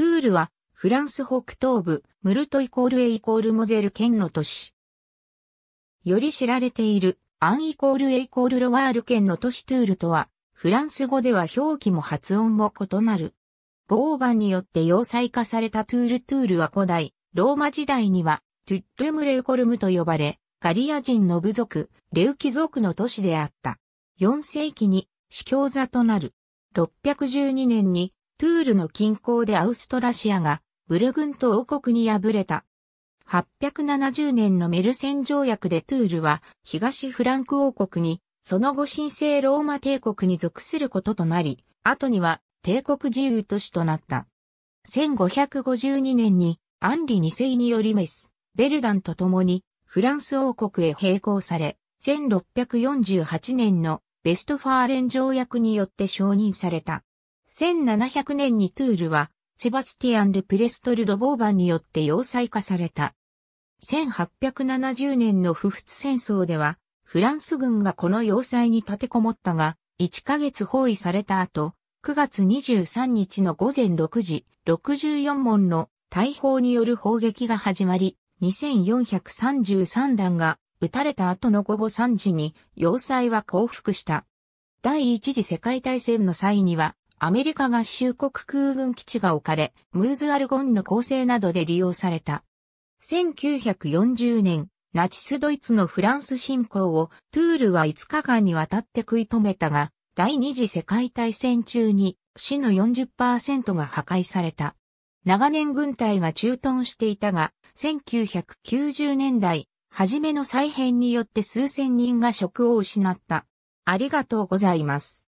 トゥールは、フランス北東部、ムルトイコールエイコールモゼル県の都市。より知られている、アンイコールエイコールロワール県の都市トゥールとは、フランス語では表記も発音も異なる。ボーバンによって要塞化されたトゥールトゥールは古代、ローマ時代には、トゥッルムレウコルムと呼ばれ、ガリア人の部族、レウキ族の都市であった。4世紀に、司教座となる。612年にトゥールの近郊でアウストラシアがブルグント王国に敗れた。870年のメルセン条約でトゥールは東フランク王国に、その後神聖ローマ帝国に属することとなり、後には帝国自由都市となった。1552年にアンリ2世によりメス、ベルダンと共にフランス王国へ並行され、1648年のベストファーレン条約によって承認された。1700年にトゥールは、セバスティアン・ル・プレストル・ド・ボーバンによって要塞化された。1870年の不仏戦争では、フランス軍がこの要塞に立てこもったが、1ヶ月包囲された後、9月23日の午前6時、64門の大砲による砲撃が始まり、2433弾が撃たれた後の午後3時に要塞は降伏した。第一次世界大戦の際には、アメリカ合衆国空軍基地が置かれ、ムーズアルゴンの構成などで利用された。1940年、ナチスドイツのフランス侵攻をトゥールは5日間にわたって食い止めたが、第二次世界大戦中に死の40%が破壊された。長年軍隊が駐屯していたが、1990年代、初めの再編によって数千人が職を失った。ありがとうございます。